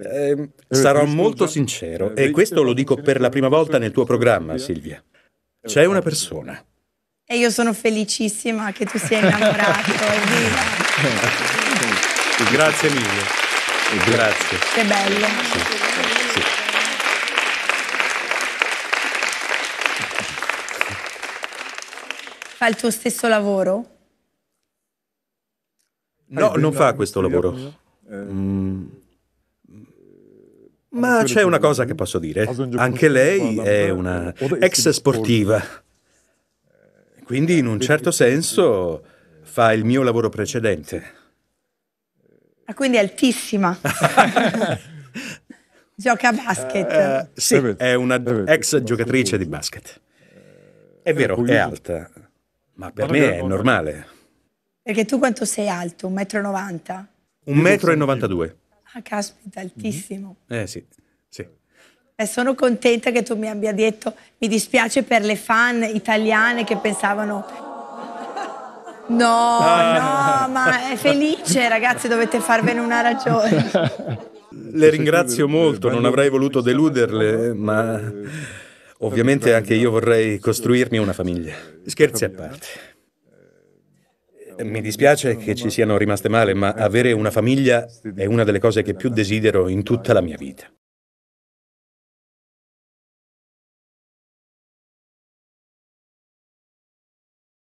Ehm, eh, sarò molto sincero eh, e questo lo dico per la prima volta nel tuo programma, Silvia. Eh, c'è una persona. E io sono felicissima che tu sia innamorato. Grazie mille. Grazie. Che bello. Sì. Sì. Fa il tuo stesso lavoro? No, non fa questo lavoro. Mm ma c'è una cosa che posso dire. Anche lei è una ex sportiva. Quindi in un certo senso fa il mio lavoro precedente. Ah, quindi è altissima. Gioca a basket. Uh, sì, è una ex giocatrice di basket. È eh, vero, è alta, ma per me è normale. Perché tu quanto sei alto? 1,90 m? 1,92 m. Ah, caspita, altissimo. Mm-hmm. Eh sì, sì. Eh, sono contenta che tu mi abbia detto, mi dispiace per le fan italiane che pensavano... No, ah. no, ma è felice, ragazzi, dovete farvene una ragione. Le ringrazio molto, non avrei voluto deluderle, ma ovviamente anche io vorrei costruirmi una famiglia. Scherzi a parte. Eh, mi dispiace che ci siano rimaste male, ma avere una famiglia è una delle cose che più desidero in tutta la mia vita.